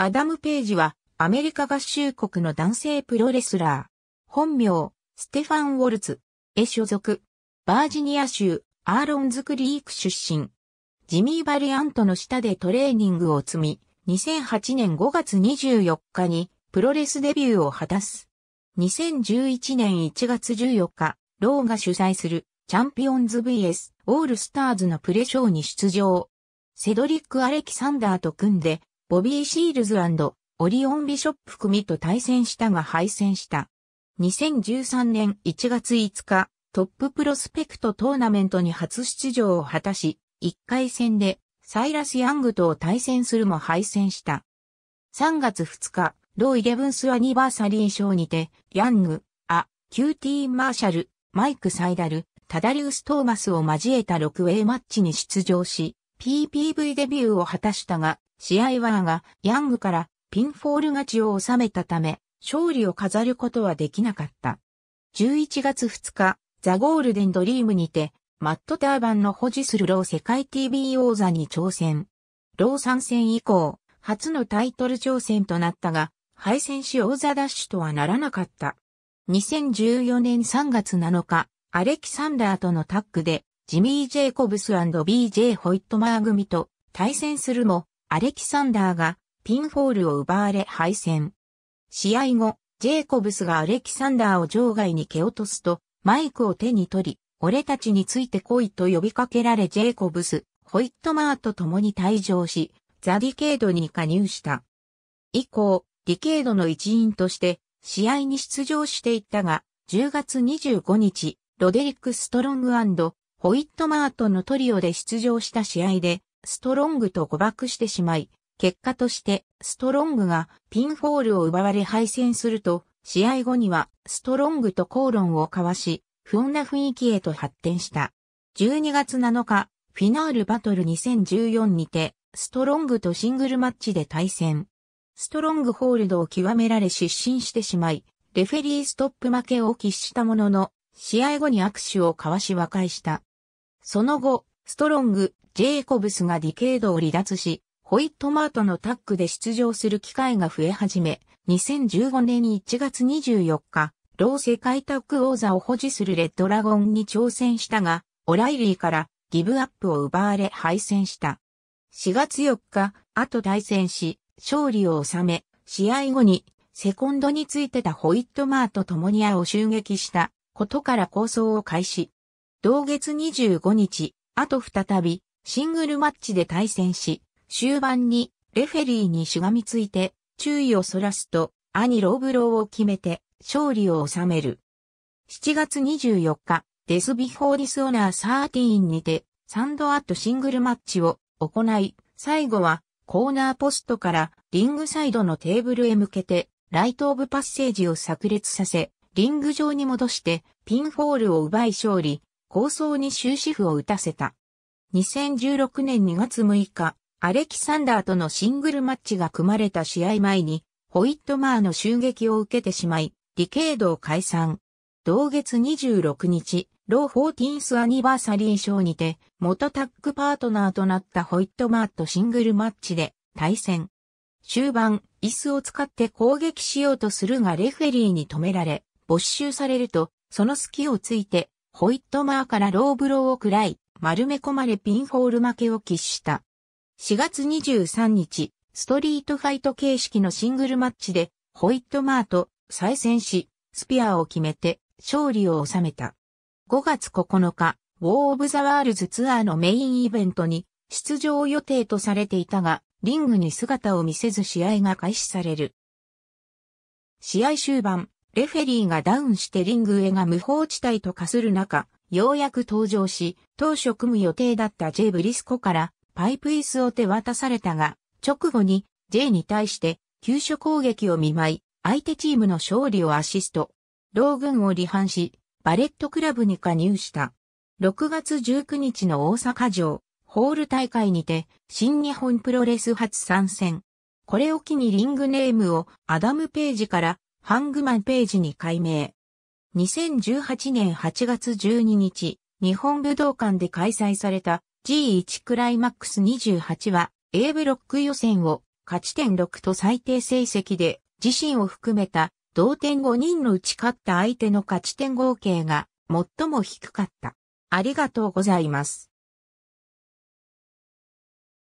アダム・ページは、アメリカ合衆国の男性プロレスラー。本名、ステファン・ウォルツ。え所属。バージニア州、アーロンズクリーク出身。ジミー・バリアントの下でトレーニングを積み、2008年5月24日にプロレスデビューを果たす。2011年1月14日、ローが主催するチャンピオンズ VS オールスターズのプレショーに出場。セドリック・アレキサンダーと組んでボビー・シールズオリオン・ビショップ組と対戦したが敗戦した。2013年1月5日、トッププロスペクトトーナメントに初出場を果たし、1回戦でサイラス・ヤングと対戦するも敗戦した。3月2日、ローイレブンスアニバーサリー賞にて、ヤング、ア、キューティー・マーシャル、マイク・サイダル、タダリウス・トーマスを交えた6 a マッチに出場し、PPV デビューを果たしたが、試合はが、ヤングからピンフォール勝ちを収めたため、勝利を飾ることはできなかった。11月2日、ザ・ゴールデン・ドリームにて、マット・ターバンの保持するロー世界 TV 王座に挑戦。ロー参戦以降、初のタイトル挑戦となったが、敗戦し王座奪取とはならなかった。2014年3月7日、アレキサンダーとのタッグで、ジミー・ジェイコブス &BJ ホイットマー組と対戦するも、アレキサンダーがピンフォールを奪われ敗戦。試合後、ジェイコブスがアレキサンダーを場外に蹴落とすと、マイクを手に取り、俺たちについて来いと呼びかけられジェイコブス、ホイットマーと共に退場し、ザ・ディケードに加入した。以降、ディケードの一員として、試合に出場していったが、10月25日、ロデリック・ストロングホイットマートのトリオで出場した試合で、ストロングと誤爆してしまい、結果としてストロングがピンフォールを奪われ敗戦すると、試合後にはストロングと口論を交わし、不穏な雰囲気へと発展した。12月7日、フィナールバトル2014にて、ストロングとシングルマッチで対戦。ストロングホールドを極められ失神してしまい、レフェリーストップ負けを喫したものの、試合後に握手を交わし和解した。その後、ストロング、ジェイコブスがディケードを離脱し、ホイットマートのタッグで出場する機会が増え始め、2015年1月24日、同世界タッグ王座を保持するレッドラゴンに挑戦したが、オライリーからギブアップを奪われ敗戦した。4月4日、後対戦し、勝利を収め、試合後に、セコンドについてたホイットマーと共にアを襲撃したことから構想を開始。同月25日、あと再び、シングルマッチで対戦し、終盤に、レフェリーにしがみついて、注意をそらすと、兄ローブローを決めて、勝利を収める。7月24日、デスビフォーディスオナー13にて、サンドアットシングルマッチを行い、最後は、コーナーポストから、リングサイドのテーブルへ向けて、ライトオブパッセージを炸裂させ、リング上に戻して、ピンフォールを奪い勝利、構想に終止符を打たせた。2016年2月6日、アレキサンダーとのシングルマッチが組まれた試合前に、ホイットマーの襲撃を受けてしまい、ィケードを解散。同月26日、ロー 14th アニバーサリー賞にて、元タッグパートナーとなったホイットマーとシングルマッチで対戦。終盤、椅子を使って攻撃しようとするがレフェリーに止められ、没収されると、その隙をついて、ホイットマーからローブローを喰らい、丸め込まれピンホール負けを喫した。4月23日、ストリートファイト形式のシングルマッチで、ホイットマーと再戦し、スピアーを決めて勝利を収めた。5月9日、ウォー・オブ・ザ・ワールズツアーのメインイベントに出場予定とされていたが、リングに姿を見せず試合が開始される。試合終盤、レフェリーがダウンしてリングへが無法地帯と化する中、ようやく登場し、当初組む予定だった J ブリスコからパイプ椅子を手渡されたが、直後に J に対して急所攻撃を見舞い、相手チームの勝利をアシスト。老軍を離反し、バレットクラブに加入した。6月19日の大阪城、ホール大会にて、新日本プロレス初参戦。これを機にリングネームをアダム・ページからハングマンページに改名。2018年8月12日、日本武道館で開催された G1 クライマックス28は A ブロック予選を勝ち点6と最低成績で自身を含めた同点5人のうち勝った相手の勝ち点合計が最も低かった。ありがとうございます。